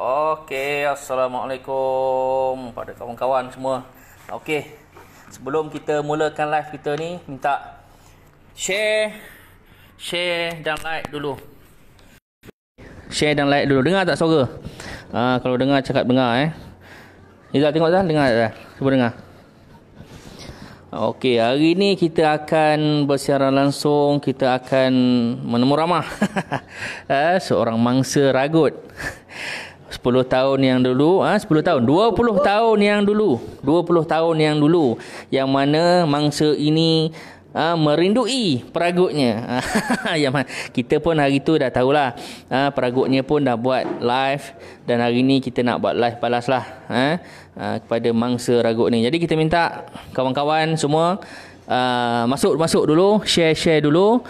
Okey, assalamualaikum pada kawan-kawan semua. Okey. Sebelum kita mulakan live kita ni, minta share share dan like dulu. Share dan like dulu. Dengar tak suara? Ha, kalau dengar cakap dengar eh. Kita tengok tak, dengar tak? Cuba dengar. Okey, hari ni kita akan bersiaran langsung, kita akan menemu ramah. Eh, seorang mangsa ragut. Sepuluh tahun yang dulu ah ha? 10 tahun puluh tahun yang dulu dua puluh tahun yang dulu yang mana mangsa ini ha, merindui peragutnya ha, yang kita pun hari itu dah tahulah ha, peragutnya pun dah buat live dan hari ini kita nak buat live balas lah ha, ha, kepada mangsa ragut ni jadi kita minta kawan-kawan semua Uh, masuk masuk dulu share share dulu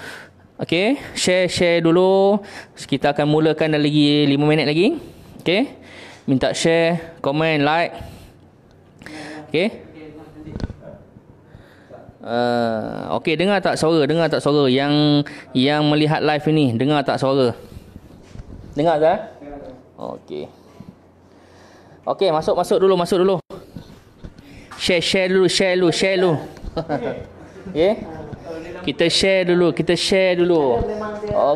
okey share share dulu kita akan mulakan dah lagi 5 minit lagi Okay. Minta share, comment, like. Okay. Uh, okay, dengar tak suara? Dengar tak suara? Yang yang melihat live ini, dengar tak suara? Dengar tak? Okay. Okay, masuk masuk dulu, masuk dulu. Share, share dulu, share dulu, share dulu. Okay. okay kita share dulu kita share dulu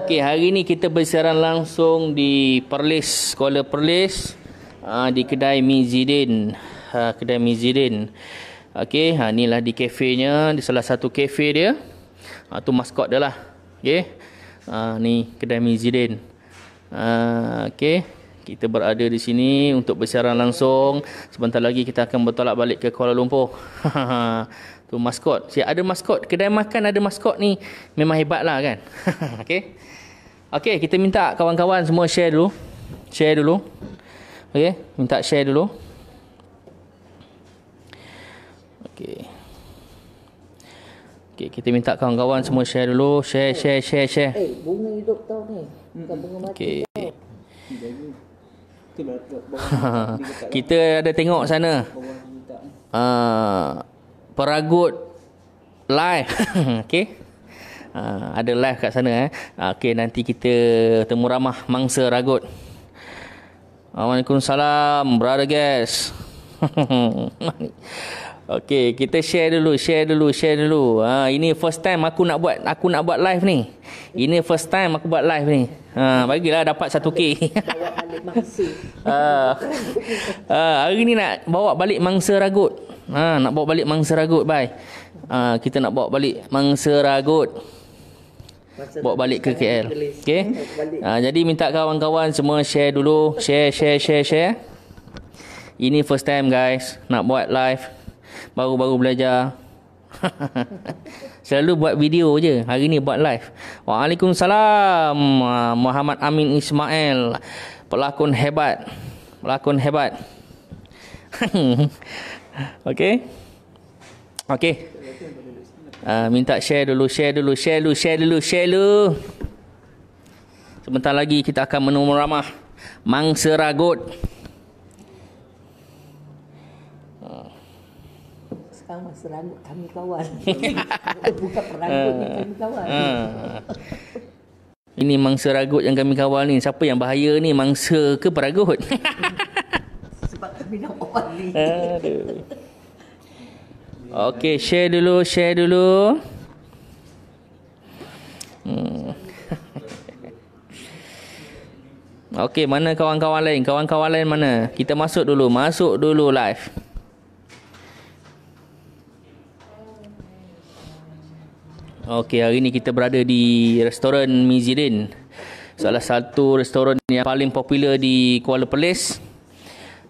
okey hari ni kita bersiaran langsung di Perlis Kuala Perlis uh, di kedai Mizidin uh, kedai Mizidin okey ha uh, inilah di kafenya di salah satu kafe dia uh, tu maskot dia lah okey uh, ni kedai Mizidin uh, okey kita berada di sini untuk bersiaran langsung sebentar lagi kita akan bertolak balik ke Kuala Lumpur tu maskot. Si ada maskot, kedai makan ada maskot ni memang hebat lah kan. okay. Okay, kita minta kawan-kawan semua share dulu. Share dulu. Okay, minta share dulu. Okay. Okay, kita minta kawan-kawan semua share dulu. Share, share, share, share. Eh, bunga hidup tau ni. okay. kita ada tengok sana. Ah, Peragut live. okay. Uh, ah, ada live kat sana eh. Uh, ah, okay, nanti kita temu ramah mangsa ragut. Assalamualaikum, brother guys. okay, kita share dulu, share dulu, share dulu. Ha, ini first time aku nak buat, aku nak buat live ni. Ini first time aku buat live ni. Ha, uh, bagilah dapat 1K. Bawa balik mangsa. Ha, hari ni nak bawa balik mangsa ragut. Ha, nak bawa balik mangsa ragut, bye. Ha, kita nak bawa balik mangsa ragut. Bawa balik ke KL. Okay. Ha, jadi minta kawan-kawan semua share dulu. Share, share, share, share. Ini first time guys. Nak buat live. Baru-baru belajar. Selalu buat video je. Hari ni buat live. Waalaikumsalam. Ha, Muhammad Amin Ismail. Pelakon hebat. Pelakon hebat. Okay Okay uh, ah, Minta share dulu Share dulu Share dulu Share dulu Share dulu Sebentar lagi kita akan menu meramah Mangsa ragut Sekarang mangsa ragut kami kawan Buka peragut kami kawan ah, ah. Ini mangsa ragut yang kami kawal ni Siapa yang bahaya ni Mangsa ke peragut minum oli. Aduh. Okey, share dulu, share dulu. Hmm. Okey, mana kawan-kawan lain? Kawan-kawan lain mana? Kita masuk dulu, masuk dulu live. Okey, hari ni kita berada di restoran Mizirin. Salah satu restoran yang paling popular di Kuala Pelis.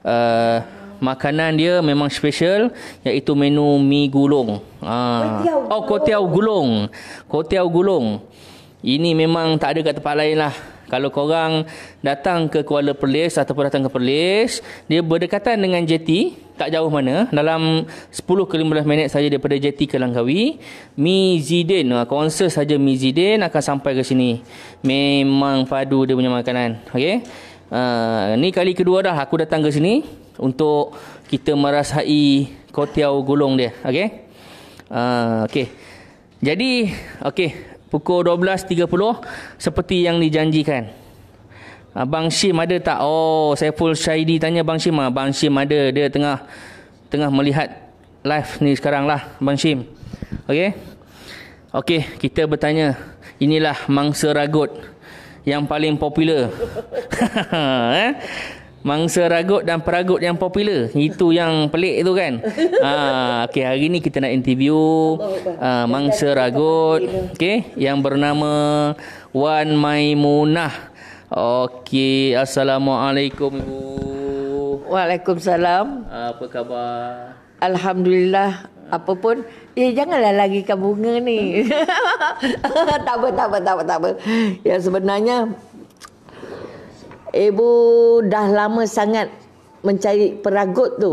Eh, makanan dia memang special iaitu menu mi gulung. Ah. Uh, oh, kotiau gulung. Kotiau gulung. Ini memang tak ada kat tempat lain lah. Kalau korang datang ke Kuala Perlis ataupun datang ke Perlis, dia berdekatan dengan JT, tak jauh mana. Dalam 10 ke 15 minit saja daripada JT ke Langkawi, Mi Zidin, ah, konser saja Mi Zidin akan sampai ke sini. Memang padu dia punya makanan. Okay. Uh, ni kali kedua dah aku datang ke sini untuk kita merasai kotiau gulung dia. okay? Uh, ah, okey. Jadi, okay, pukul 12.30 seperti yang dijanjikan. Abang ah, Shim ada tak? Oh, saya full Syahidi tanya Abang Shim. Abang Shim ada. Dia tengah tengah melihat live ni sekarang lah. Abang Shim. Okay, okay, kita bertanya. Inilah mangsa ragut yang paling popular. eh? Mangsa ragut dan peragut yang popular. Itu yang pelik itu kan. ha, ah, okay, hari ni kita nak interview uh, mangsa ragut. Okay, yang bernama Wan Maimunah. Okay, Assalamualaikum Ibu. Waalaikumsalam. Apa khabar? Alhamdulillah, apa pun eh janganlah lagi kan bunga ni tak apa tak apa tak apa tak apa ya sebenarnya ibu dah lama sangat mencari peragut tu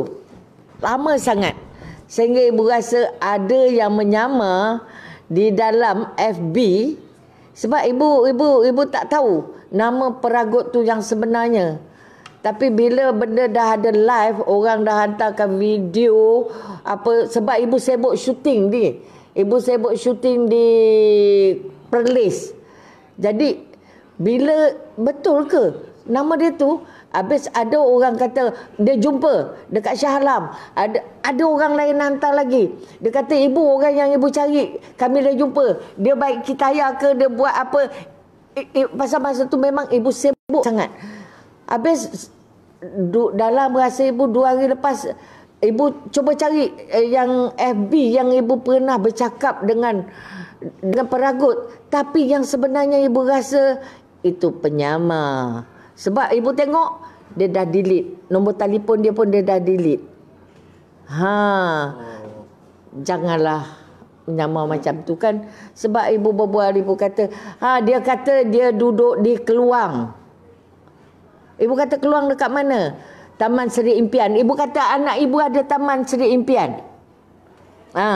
lama sangat sehingga ibu rasa ada yang menyama di dalam FB sebab ibu ibu ibu tak tahu nama peragut tu yang sebenarnya tapi bila benda dah ada live, orang dah hantarkan video apa sebab ibu sibuk syuting ni. Ibu sibuk syuting di Perlis. Jadi bila betul ke nama dia tu? Habis ada orang kata dia jumpa dekat Shah Alam. Ada ada orang lain hantar lagi. Dia kata ibu orang yang ibu cari kami dah jumpa. Dia baik kita ya ke dia buat apa? I, pasal masa tu memang ibu sibuk sangat. Habis du, dalam rasa ibu dua hari lepas ibu cuba cari eh, yang FB yang ibu pernah bercakap dengan dengan peragut tapi yang sebenarnya ibu rasa itu penyamar. Sebab ibu tengok dia dah delete nombor telefon dia pun dia dah delete. Ha. Janganlah menyamar macam tu kan sebab ibu berbual ibu kata ha dia kata dia duduk di Keluang. Hmm. Ibu kata keluang dekat mana? Taman Seri Impian. Ibu kata anak ibu ada Taman Seri Impian. Ha.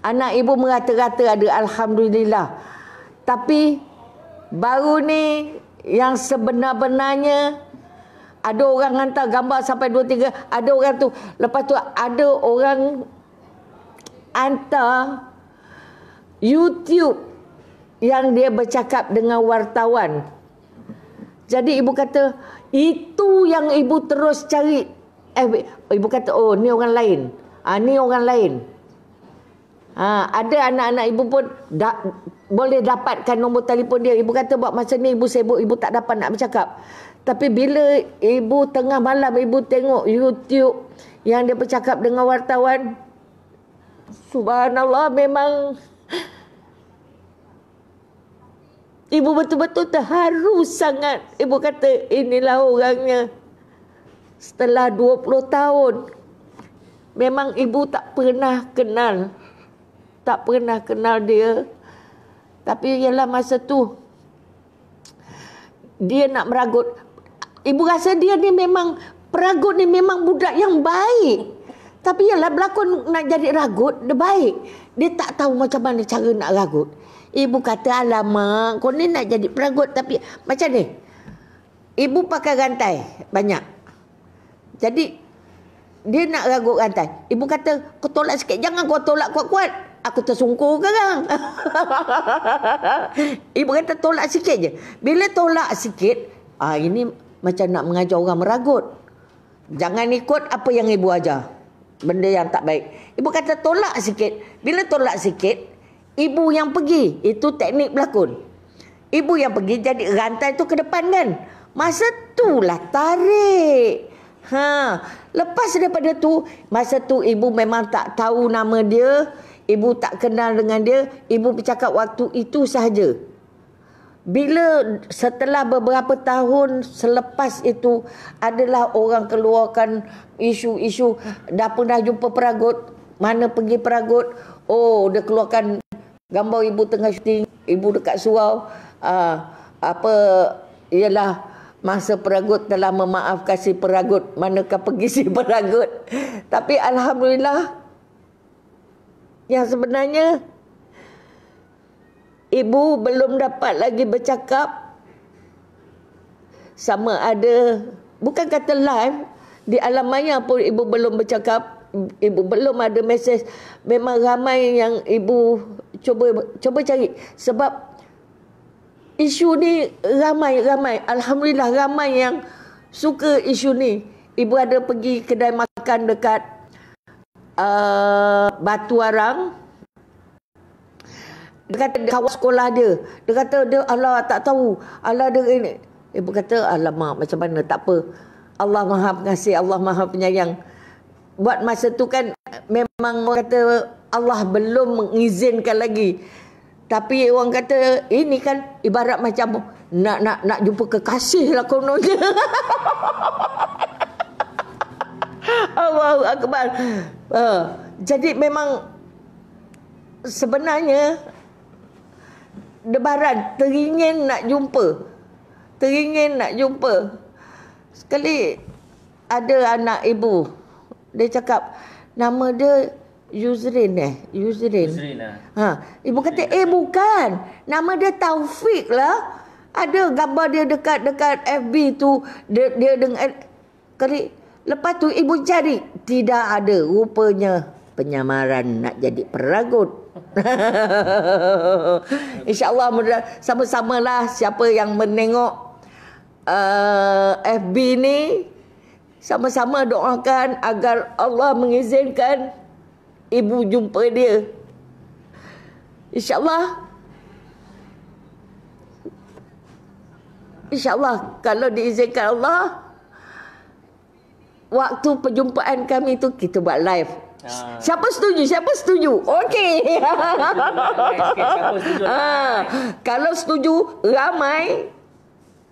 Anak ibu merata-rata ada Alhamdulillah. Tapi baru ni yang sebenar-benarnya ada orang hantar gambar sampai dua tiga. Ada orang tu. Lepas tu ada orang hantar YouTube yang dia bercakap dengan wartawan. Jadi ibu kata, itu yang ibu terus cari. Eh, ibu kata, oh ni orang lain. Ha, ni orang lain. Ha, ada anak-anak ibu pun da- boleh dapatkan nombor telefon dia. Ibu kata buat masa ni ibu sibuk, ibu tak dapat nak bercakap. Tapi bila ibu tengah malam, ibu tengok YouTube yang dia bercakap dengan wartawan. Subhanallah memang... Ibu betul-betul terharu sangat. Ibu kata inilah orangnya. Setelah 20 tahun memang ibu tak pernah kenal. Tak pernah kenal dia. Tapi ialah masa tu dia nak meragut. Ibu rasa dia ni memang peragut ni memang budak yang baik. Tapi ialah berlakon nak jadi ragut, dia baik. Dia tak tahu macam mana cara nak ragut. Ibu kata alamak kau ni nak jadi peragut tapi macam ni. Ibu pakai rantai banyak. Jadi dia nak ragut rantai. Ibu kata kau tolak sikit jangan kau tolak kuat-kuat. Aku tersungkur sekarang. Ibu kata tolak sikit je. Bila tolak sikit, ah ini macam nak mengajar orang meragut. Jangan ikut apa yang ibu ajar. Benda yang tak baik. Ibu kata tolak sikit. Bila tolak sikit, Ibu yang pergi Itu teknik berlakon Ibu yang pergi jadi rantai tu ke depan kan Masa tu lah tarik ha. Lepas daripada tu Masa tu ibu memang tak tahu nama dia Ibu tak kenal dengan dia Ibu bercakap waktu itu sahaja bila setelah beberapa tahun selepas itu adalah orang keluarkan isu-isu dah pernah jumpa peragut mana pergi peragut oh dia keluarkan gambar ibu tengah syuting ibu dekat surau uh, apa ialah masa peragut telah memaafkan si peragut manakah pergi si peragut tapi alhamdulillah yang sebenarnya ibu belum dapat lagi bercakap sama ada bukan kata live di alam maya pun ibu belum bercakap ibu belum ada mesej memang ramai yang ibu cuba cuba cari sebab isu ni ramai-ramai alhamdulillah ramai yang suka isu ni ibu ada pergi kedai makan dekat uh, Batu Arang dia kata dia kawan sekolah dia. Dia kata dia Allah tak tahu. Allah dia ini. Ibu kata Allah alamak macam mana tak apa. Allah Maha pengasih, Allah Maha penyayang. Buat masa tu kan memang orang kata Allah belum mengizinkan lagi. Tapi orang kata ini kan ibarat macam nak nak nak jumpa kekasih lah kononnya. Allahu akbar. Uh, jadi memang sebenarnya debaran teringin nak jumpa. Teringin nak jumpa. Sekali ada anak ibu. Dia cakap nama dia Yuzrin eh Yuzrin ah. ha. Ibu kata eh bukan Nama dia Taufik lah Ada gambar dia dekat dekat FB tu Dia, dia dengan Kali Lepas tu ibu cari Tidak ada rupanya Penyamaran nak jadi peragut InsyaAllah Sama-sama lah Siapa yang menengok uh, FB ni Sama-sama doakan Agar Allah mengizinkan ibu jumpa dia. InsyaAllah. InsyaAllah kalau diizinkan Allah. Waktu perjumpaan kami tu kita buat live. Ha. Siapa setuju? Siapa setuju? Okey. ha. Kalau setuju ramai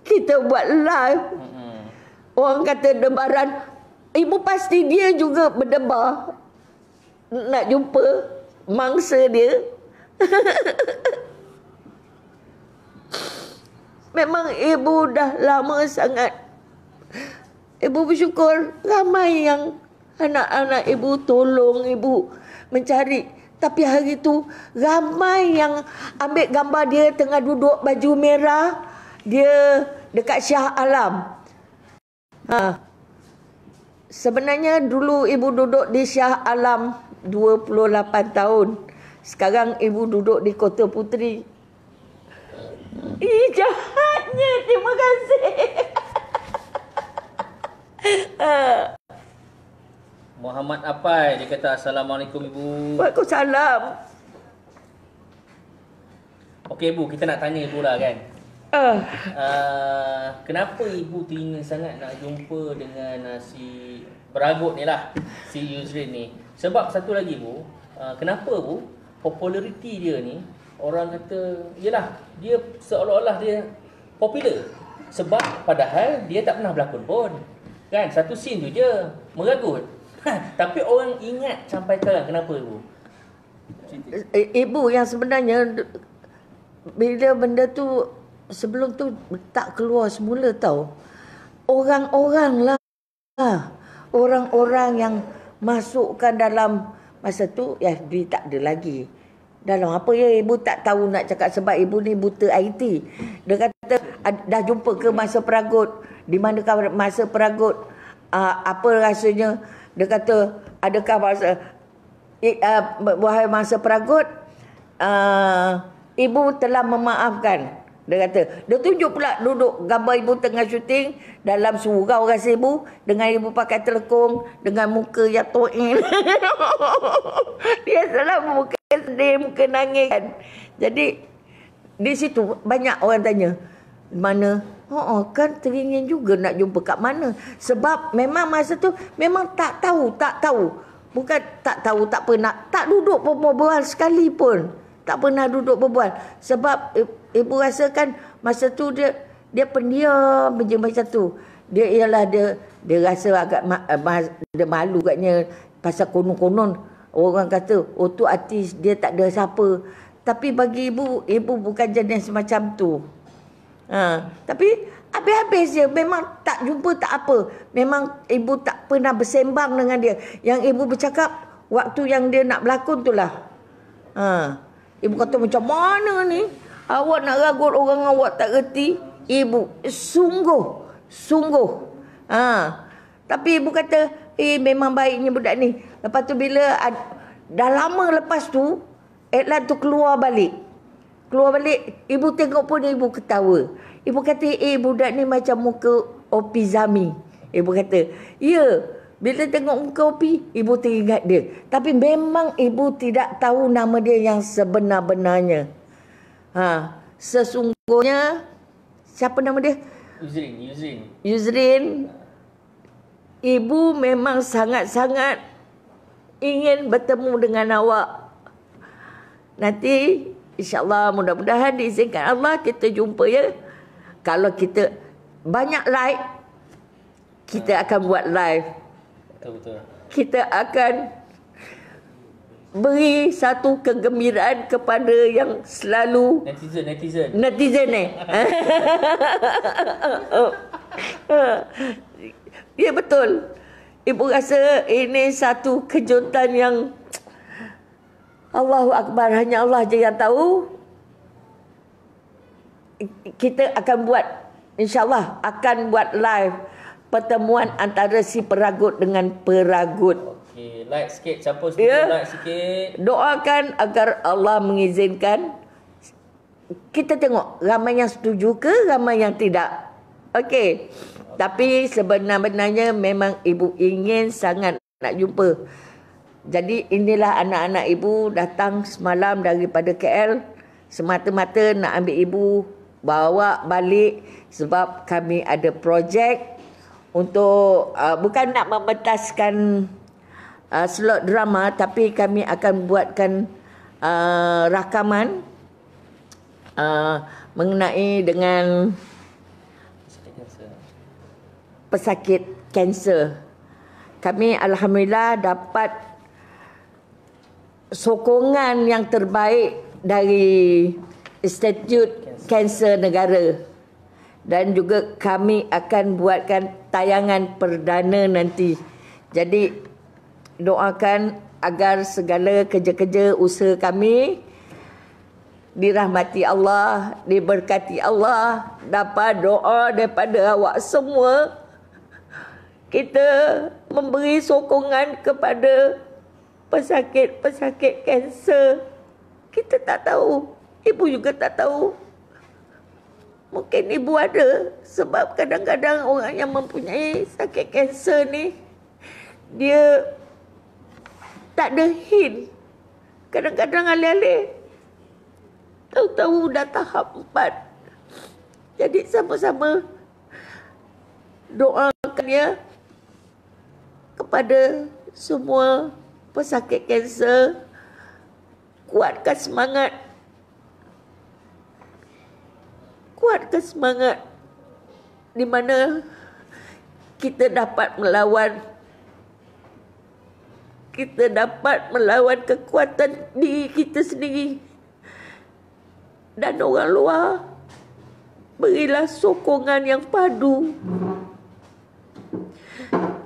kita buat live. Orang kata debaran ibu pasti dia juga berdebar nak jumpa mangsa dia. Memang ibu dah lama sangat. Ibu bersyukur ramai yang anak-anak ibu tolong ibu mencari. Tapi hari itu ramai yang ambil gambar dia tengah duduk baju merah. Dia dekat Syah Alam. Ha. Sebenarnya dulu ibu duduk di Syah Alam. 28 tahun. Sekarang ibu duduk di Kota Puteri. Ih, jahatnya. Terima kasih. Muhammad Apai, dia kata Assalamualaikum Ibu. Waalaikumsalam. Okey Ibu, kita nak tanya Ibu lah kan. Uh. Uh, kenapa Ibu teringin sangat nak jumpa dengan uh, si beragut ni lah si Yusrin ni. Sebab satu lagi bu, uh, kenapa bu populariti dia ni orang kata yalah dia seolah-olah dia popular sebab padahal dia tak pernah berlakon pun. Kan satu scene tu je meragut. Tapi orang ingat sampai sekarang kenapa bu? Eh, eh, ibu yang sebenarnya bila benda tu sebelum tu tak keluar semula tau. Orang-orang lah orang-orang yang masukkan dalam masa tu ya, dia tak ada lagi. Dalam apa ya ibu tak tahu nak cakap sebab ibu ni buta IT. Dia kata dah jumpa ke masa peragut? Di manakah masa peragut? Uh, apa rasanya? Dia kata adakah masa uh, wahai masa peragut? Uh, ibu telah memaafkan dia kata, dia tunjuk pula duduk gambar ibu tengah syuting dalam surau rasa ibu dengan ibu pakai telekong dengan muka yang toin. dia salah muka sedih, muka nangis kan. Jadi, di situ banyak orang tanya, mana? Oh, oh kan teringin juga nak jumpa kat mana. Sebab memang masa tu memang tak tahu, tak tahu. Bukan tak tahu, tak pernah. Tak duduk berbual sekali pun. Tak pernah duduk berbual. Sebab eh, ibu rasa kan masa tu dia dia pendiam macam macam tu. Dia ialah dia dia rasa agak ma, eh, ma, dia malu katnya pasal konon-konon orang kata oh tu artis dia tak ada siapa. Tapi bagi ibu, ibu bukan jenis semacam tu. Ha, tapi habis-habis je memang tak jumpa tak apa. Memang ibu tak pernah bersembang dengan dia. Yang ibu bercakap waktu yang dia nak berlakon tu lah. Ha, ibu kata macam mana ni? Awak nak ragut orang awak tak reti Ibu Sungguh Sungguh ha. Tapi ibu kata Eh memang baiknya budak ni Lepas tu bila Dah lama lepas tu Adlan tu keluar balik Keluar balik Ibu tengok pun ibu ketawa Ibu kata Eh budak ni macam muka Opi Zami Ibu kata Ya Bila tengok muka Opi Ibu teringat dia Tapi memang ibu tidak tahu nama dia yang sebenar-benarnya Ha, sesungguhnya siapa nama dia? Yuzrin, Yuzrin. Yuzrin. Ibu memang sangat-sangat ingin bertemu dengan awak. Nanti insya-Allah mudah-mudahan diizinkan Allah kita jumpa ya. Kalau kita banyak like kita ha. akan buat live. Betul Kita akan beri satu kegembiraan kepada yang selalu netizen netizen netizen eh ya betul ibu rasa ini satu kejutan yang Allahu akbar hanya Allah je yang tahu kita akan buat insyaallah akan buat live pertemuan antara si peragut dengan peragut like sikit siapa suka yeah. like sikit. Doakan agar Allah mengizinkan kita tengok ramai yang setuju ke ramai yang tidak. Okey. Tapi sebenarnya memang ibu ingin sangat nak jumpa. Jadi inilah anak-anak ibu datang semalam daripada KL semata-mata nak ambil ibu bawa balik sebab kami ada projek untuk uh, bukan nak membetaskan uh, slot drama tapi kami akan buatkan uh, rakaman uh, mengenai dengan pesakit kanser. Kami alhamdulillah dapat sokongan yang terbaik dari Institut Kanser Negara. Dan juga kami akan buatkan tayangan perdana nanti. Jadi doakan agar segala kerja-kerja usaha kami dirahmati Allah, diberkati Allah, dapat doa daripada awak semua. Kita memberi sokongan kepada pesakit-pesakit kanser. Kita tak tahu. Ibu juga tak tahu. Mungkin ibu ada sebab kadang-kadang orang yang mempunyai sakit kanser ni dia tak ada hint. Kadang-kadang alih-alih tahu-tahu dah tahap empat. Jadi sama-sama doakan ya kepada semua pesakit kanser kuatkan semangat kuatkan semangat di mana kita dapat melawan kita dapat melawan kekuatan di kita sendiri dan orang luar berilah sokongan yang padu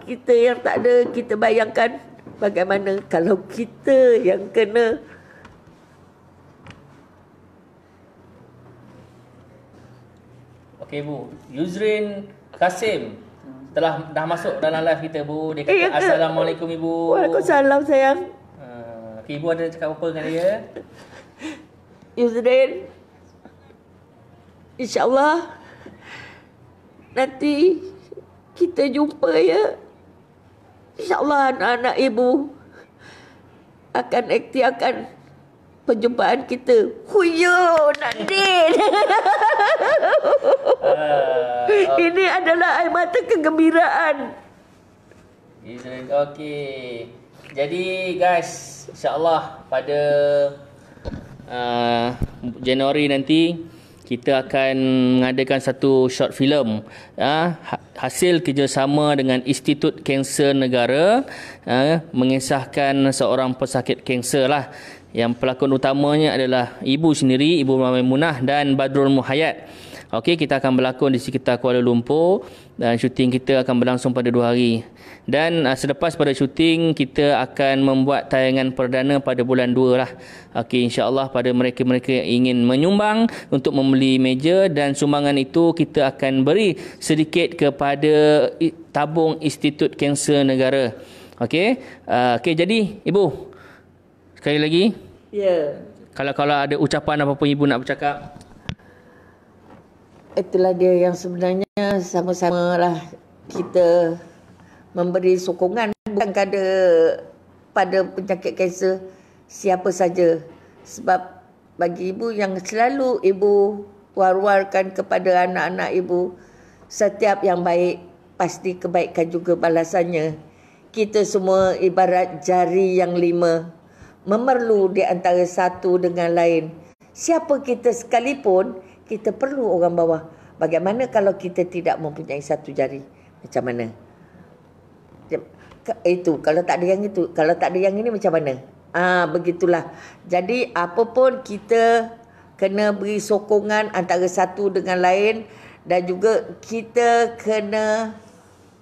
kita yang tak ada kita bayangkan bagaimana kalau kita yang kena Okey Bu, Yuzrin Kasim, telah dah masuk dalam live kita bu dia kata eh, ya assalamualaikum ibu Waalaikumsalam sayang uh, ah, okay, ibu ada cakap apa dengan dia Yusdin ya, insyaallah nanti kita jumpa ya insyaallah anak-anak ibu akan ikhtiarkan perjumpaan kita. Huyo nak din. Ah, Ini adalah air mata kegembiraan. Okay. Jadi guys, insyaAllah pada uh, Januari nanti kita akan mengadakan satu short film uh, hasil kerjasama dengan Institut Kanser Negara uh, mengisahkan seorang pesakit kanser lah yang pelakon utamanya adalah ibu sendiri ibu Munah dan Badrul Muhayyad Okey, kita akan berlakon di sekitar Kuala Lumpur dan syuting kita akan berlangsung pada dua hari. Dan uh, selepas pada syuting, kita akan membuat tayangan perdana pada bulan dua lah. Okey, insya Allah pada mereka-mereka yang ingin menyumbang untuk membeli meja dan sumbangan itu kita akan beri sedikit kepada tabung Institut Kanser Negara. Okey, uh, ah, okay, jadi Ibu, Sekali lagi? Ya. Yeah. Kalau-kalau ada ucapan apa-apa ibu nak bercakap? Itulah dia yang sebenarnya sama-sama lah kita memberi sokongan bukan kepada pada penyakit kanser siapa saja. Sebab bagi ibu yang selalu ibu war-warkan kepada anak-anak ibu, setiap yang baik pasti kebaikan juga balasannya. Kita semua ibarat jari yang lima memerlu di antara satu dengan lain. Siapa kita sekalipun, kita perlu orang bawah. Bagaimana kalau kita tidak mempunyai satu jari? Macam mana? Itu, kalau tak ada yang itu. Kalau tak ada yang ini, macam mana? Ah, ha, begitulah. Jadi, apapun kita kena beri sokongan antara satu dengan lain dan juga kita kena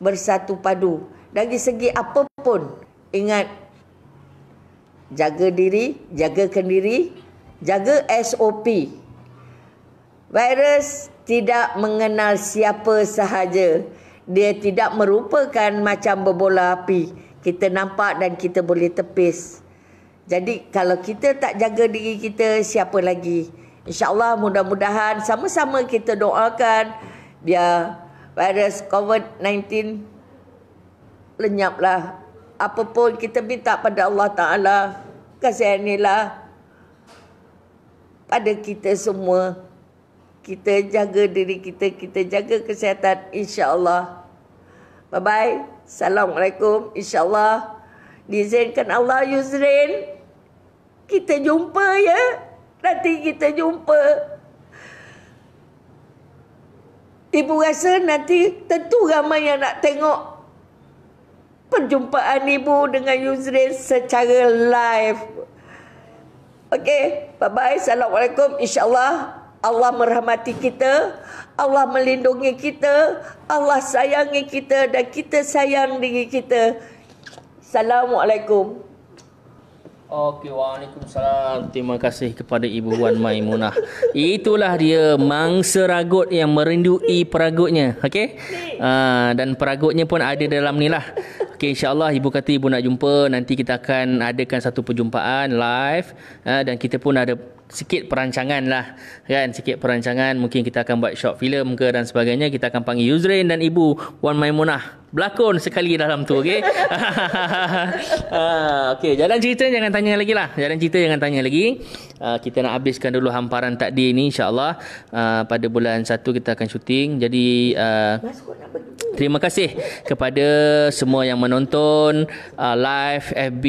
bersatu padu. Dari segi apapun, ingat jaga diri, jaga kendiri, jaga SOP. Virus tidak mengenal siapa sahaja. Dia tidak merupakan macam berbola api. Kita nampak dan kita boleh tepis. Jadi kalau kita tak jaga diri kita, siapa lagi? InsyaAllah mudah-mudahan sama-sama kita doakan dia virus COVID-19 lenyaplah apa pun kita minta pada Allah Ta'ala kasihanilah pada kita semua kita jaga diri kita kita jaga kesihatan insyaallah bye bye assalamualaikum insyaallah diizinkan Allah Yuzrin kita jumpa ya nanti kita jumpa Ibu rasa nanti tentu ramai yang nak tengok perjumpaan ibu dengan Yuzrin secara live. Okey, bye-bye. Assalamualaikum. InsyaAllah Allah merahmati kita. Allah melindungi kita. Allah sayangi kita dan kita sayang diri kita. Assalamualaikum. Okey, Waalaikumsalam. Terima kasih kepada Ibu Wan Maimunah. Itulah dia mangsa ragut yang merindui peragutnya. Okey? Uh, dan peragutnya pun ada dalam ni lah. Okay, insyaallah ibu kata ibu nak jumpa nanti kita akan adakan satu perjumpaan live uh, dan kita pun ada sikit perancangan lah kan sikit perancangan mungkin kita akan buat short film ke dan sebagainya kita akan panggil Yuzrain dan ibu Wan Maimunah berlakon sekali dalam tu okey uh, okey jalan cerita jangan tanya lagi lah jalan cerita jangan tanya lagi uh, kita nak habiskan dulu hamparan takdir ni insyaallah uh, pada bulan 1 kita akan syuting jadi uh, Terima kasih kepada semua yang menonton uh, live FB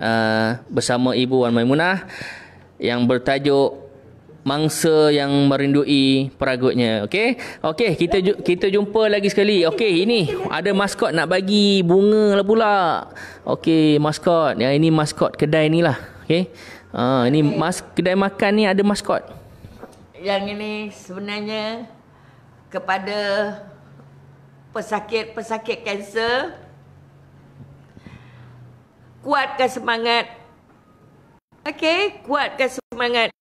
uh, bersama Ibu Wan Maimunah yang bertajuk mangsa yang merindui peragutnya okey okey kita ju- kita jumpa lagi sekali okey ini ada maskot nak bagi bunga lah pula okey maskot yang ini maskot kedai ni lah okey ha ini mas kedai makan ni ada maskot yang ini sebenarnya kepada pesakit-pesakit kanser kuatkan semangat Okey, kuatkan semangat.